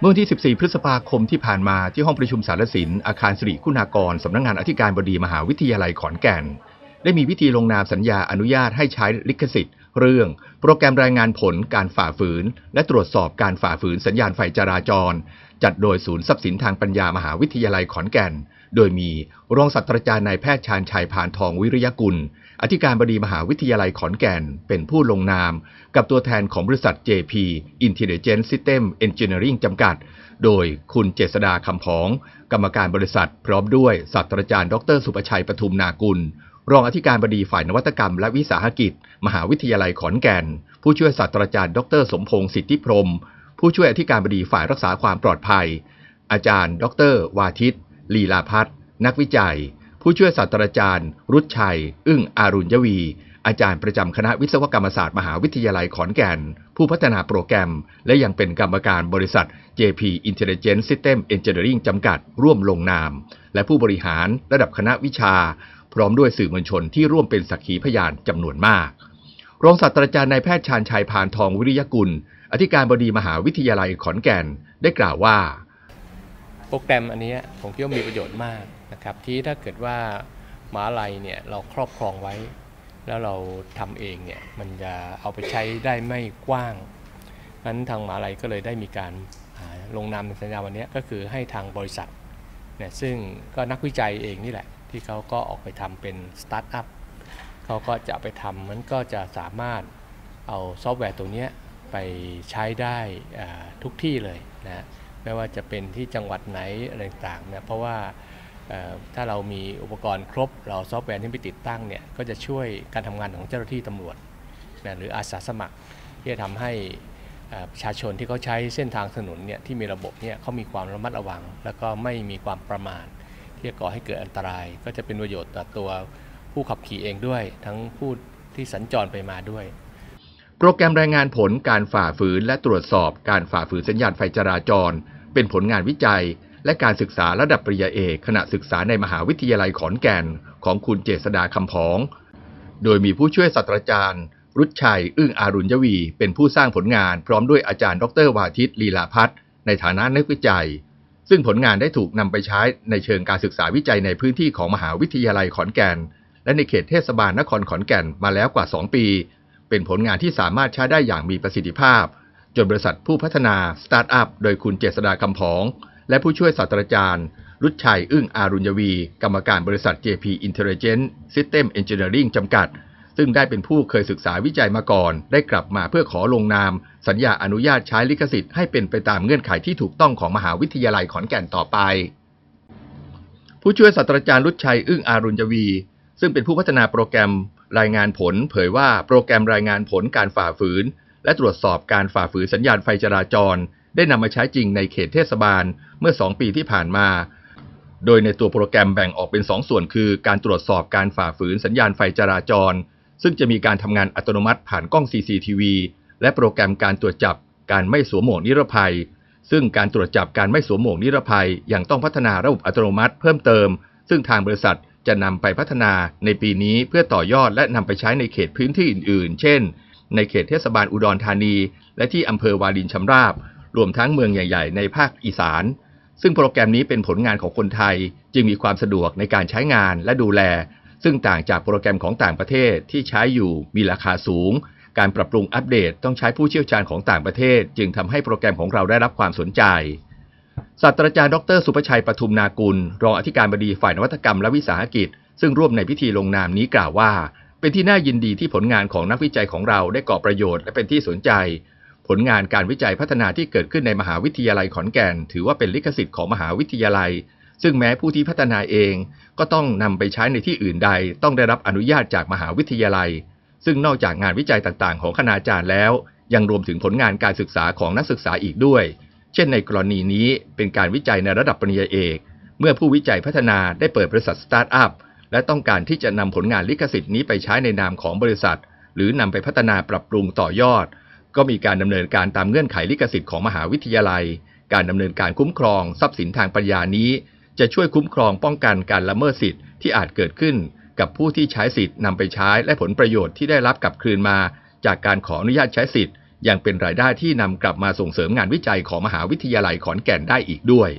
เมื่อวันที่ 14 พฤษภาคมที่ผ่านมาที่ห้องประชุมสารสินอาคารสิริคุณากร สำนักงงานอธิการบดีมหาวิทยาลัยขอนแก่น ได้มีพิธีลงนามสัญญาอนุญาตให้ใช้ลิขสิทธิ์ เรื่อง โปรแกรมรายงานผลการฝ่าฝืน และตรวจสอบการฝ่าฝืนสัญญาณไฟจราจร จัดโดยศูนย์ทรัพย์สินทางปัญญามหาวิทยาลัยขอนแก่น โดยมีรองศาสตราจารย์นายแพทย์ชาญชัยพานทองวิริยกุลอธิการบดีมหาวิทยาลัยขอนแก่น เป็นผู้ลงนาม กับตัวแทนของบริษัท JP Intelligent System Engineering จำกัด โดยคุณเจษดาคำผอง กรรมการบริษัทพร้อมด้วยศาสตราจารย์ดรสุประชัยปทุมนากุล รองอธิการบดีฝ่ายนวัตกรรมและวิสาหกิจ มหาวิทยาลัยขอนแก่น ผู้ช่วยศาสตราจารย์ดร สมพงศ์สิทธิพรมผู้ช่วยอธิการบดีฝ่ายรักษาความปลอดภัย อาจารย์ ดรวาทิตลีลาพัฒนักวิจัยผู้ช่วยศาสตราจารย์ รุชชัย อึ้ง อารุณยวี อาจารย์ประจำคณะวิศวกรรมศาสตร์ มหาวิทยาลัยขอนแก่น ผู้พัฒนาโปรแกรม และยังเป็นกรรมการบริษัท JP Intelligent System Engineering จำกัดร่วมลงนาม และผู้บริหารระดับคณะวิชา พร้อมด้วยสื่อมวลชนที่ร่วมเป็นสักขีพยานจำนวนมาก รองศาสตราจารย์นายแพทย์ชาญชัยพานทอง วิริยกุล อธิการบดีมหาวิทยาลัยขอนแก่น ได้กล่าวว่าโปรแกรมอันนี้ผมคิดว่ามีประโยชน์มากนะครับ ที่ถ้าเกิดว่าหมาลัยเนี่ย เราครอบครองไว้ แล้วเราทำเองเนี่ย มันจะเอาไปใช้ได้ไม่กว้างนั้นทางหมาลัยก็เลยได้มีการลงนามในสัญญาวันนี้ก็คือให้ทางบริษัทเนี่ยซึ่งก็นักวิจัยเองนี่แหละ ที่เขาก็ออกไปทำเป็นสตาร์ทอัพเขาก็จะไปทำมันก็จะสามารถเอาซอฟต์แวร์ตัวนี้ไปใช้ได้ทุกที่เลยนะไม่ว่าจะเป็นที่จังหวัดไหน อะไรต่างเนี่ย เพราะว่าถ้าเรามีอุปกรณ์ครบ เราซอฟต์แวร์ที่ไปติดตั้งเนี่ยก็จะช่วยการทำงานของเจ้าหน้าที่ตำรวจนะหรืออาสาสมัคร ที่จะทำให้ประชาชนที่เขาใช้เส้นทางถนนเนี่ยที่มีระบบเนี่ยเขามีความระมัดระวัง แล้วก็ไม่มีความประมาทที่จะก่อให้เกิดอันตราย ก็จะเป็นประโยชน์ต่อตัวผู้ขับขี่เองด้วย ทั้งผู้ที่สัญจรไปมาด้วย โปรแกรมรายงานผลการฝ่าฝืนและตรวจสอบการฝ่าฝืนสัญญาณไฟจราจรเป็นผลงานวิจัยและการศึกษาระดับปริญญาเอกขณะศึกษาในมหาวิทยาลัยขอนแก่นของคุณเจษดาคำพอง โดยมีผู้ช่วยศาสตราจารย์ รุชชัยอึ้งอารุณยวี เป็นผู้สร้างผลงานพร้อมด้วยอาจารย์ ดร วาทิตลีลาพัฒน์ในฐานะนักวิจัย ซึ่งผลงานได้ถูกนำไปใช้ในเชิงการศึกษาวิจัยในพื้นที่ของมหาวิทยาลัยขอนแก่น และในเขตเทศบาลนครขอนแก่นมาแล้วกว่า 2 ปี เป็นผลงานที่สามารถใช้ได้อย่างมีประสิทธิภาพจนบริษัทผู้พัฒนา สตาร์ทอัพโดยคุณเจษดาคำผอง และผู้ช่วยศาสตราจารย์ รุชัยอึ้งอารุญยวี กรรมการบริษัท JP Intelligent System Engineering จำกัด ซึ่งได้เป็นผู้เคยศึกษาวิจัยมาก่อน ได้กลับมาเพื่อขอลงนามสัญญาอนุญาตใช้ลิขสิทธิ์ให้เป็นไปตามเงื่อนไขที่ถูกต้องของมหาวิทยาลัยขอนแก่นต่อไป ผู้ช่วยศาสตราจารย์รุชัยอึ้งอารุญยวี ซึ่งเป็นผู้พัฒนาโปรแกรม รายงานผล เผยว่าโปรแกรมรายงานผลการฝ่าฝืนและตรวจสอบการฝ่าฝืนสัญญาณไฟจราจร ได้นำมาใช้จริงในเขตเทศบาลเมื่อ 2 ปีที่ผ่านมา โดยในตัวโปรแกรมแบ่งออกเป็น 2 ส่วนคือ การตรวจสอบการฝ่าฝืนสัญญาณไฟจราจร ซึ่งจะมีการทำงานอัตโนมัติผ่านกล้อง CCTV และโปรแกรมการตรวจจับการไม่สวมหมวกนิรภัย ซึ่งการตรวจจับการไม่สวมหมวกนิรภัยยังต้องพัฒนาระบบอัตโนมัติเพิ่มเติม ซึ่งทางบริษัทจะนำไปพัฒนาในปีนี้เพื่อต่อยอดและนำไปใช้ในเขตพื้นที่อื่น ๆ เช่นในเขตเทศบาลอุดรธานีและที่อำเภอวาลินชำราบ รวมทั้งเมืองใหญ่ๆ ในภาคอีสาน ซึ่งโปรแกรมนี้เป็นผลงานของคนไทยจึงมีความสะดวกในการใช้งานและดูแล ซึ่งต่างจากโปรแกรมของต่างประเทศที่ใช้อยู่มีราคาสูง การปรับปรุงอัปเดตต้องใช้ผู้เชี่ยวชาญของต่างประเทศ จึงทำให้โปรแกรมของเราได้รับความสนใจศาสตราจารย์ดรสุภชัยปทุมนากุลรองอธิการบดีฝ่ายนวัตกรรมและวิสาหกิจ ซึ่งร่วมในพิธีลงนามนี้กล่าวว่าเป็นที่น่ายินดีที่ผลงานของนักวิจัยของเราได้ก่อประโยชน์และเป็นที่สนใจ ผลงานการวิจัยพัฒนาที่เกิดขึ้นในมหาวิทยาลัยขอนแก่นถือว่าเป็นลิขสิทธิ์ของมหาวิทยาลัย ซึ่งแม้ผู้ที่พัฒนาเองก็ต้องนำไปใช้ในที่อื่นใด ต้องได้รับอนุญาตจากมหาวิทยาลัย ซึ่งนอกจากงานวิจัยต่างๆของคณาจารย์แล้ว ยังรวมถึงผลงานการศึกษาของนักศึกษาอีกด้วย เช่นในกรณีนี้เป็นการวิจัยในระดับปริญญาเอก เมื่อผู้วิจัยพัฒนาได้เปิดบริษัทสตาร์ทอัพและต้องการที่จะนำผลงานลิขสิทธิ์นี้ไปใช้ในนามของบริษัท หรือนำไปพัฒนาปรับปรุงต่อยอด ก็มีการดำเนินการตามเงื่อนไขลิขสิทธิ์ของมหาวิทยาลัย การดำเนินการคุ้มครองทรัพย์สินทางปัญญานี้ จะช่วยคุ้มครองป้องกันการละเมิดสิทธิ์ที่อาจเกิดขึ้น กับผู้ที่ใช้สิทธิ์นำไปใช้และผลประโยชน์ที่ได้รับกลับคืนมา จากการขออนุญาตใช้สิทธิ์ยังเป็นรายได้ที่นำกลับมาส่งเสริมงานวิจัยของมหาวิทยาลัยขอนแก่นได้อีกด้วย